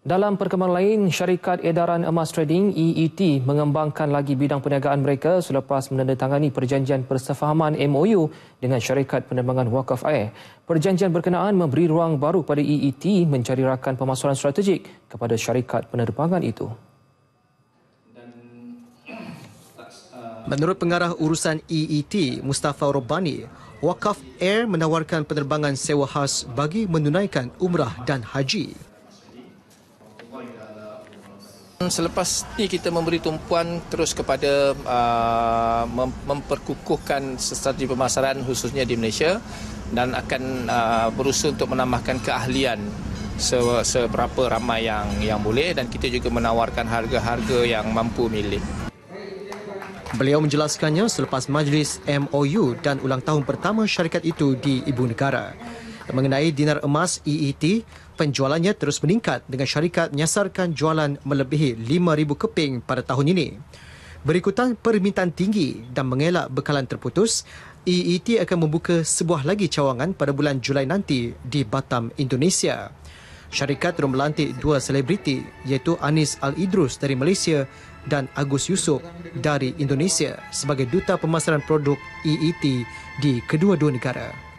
Dalam perkembangan lain, syarikat edaran emas trading EET mengembangkan lagi bidang perniagaan mereka selepas menandatangani perjanjian persefahaman MOU dengan syarikat penerbangan wakaf air. Perjanjian berkenaan memberi ruang baru pada EET mencari rakan pemasaran strategik kepada syarikat penerbangan itu. Menurut pengarah urusan EET, Mustafa Robani, Wakaf Air menawarkan penerbangan sewa khas bagi menunaikan umrah dan haji. Selepas ini kita memberi tumpuan terus kepada uh, mem- memperkukuhkan strategi pemasaran khususnya di Malaysia dan akan uh, berusaha untuk menambahkan keahlian se- seberapa ramai yang yang boleh dan kita juga menawarkan harga-harga yang mampu milik. Beliau menjelaskannya selepas majlis MOU dan ulang tahun pertama syarikat itu di ibu negara. Mengenai dinar emas EET, penjualannya terus meningkat dengan syarikat menyasarkan jualan melebihi 5,000 keping pada tahun ini. Berikutan permintaan tinggi dan mengelak bekalan terputus, EET akan membuka sebuah lagi cawangan pada bulan Julai nanti di Batam, Indonesia. Syarikat turut melantik dua selebriti iaitu Anis Al-Idrus dari Malaysia dan Agus Yusuf dari Indonesia sebagai duta pemasaran produk EET di kedua-dua negara.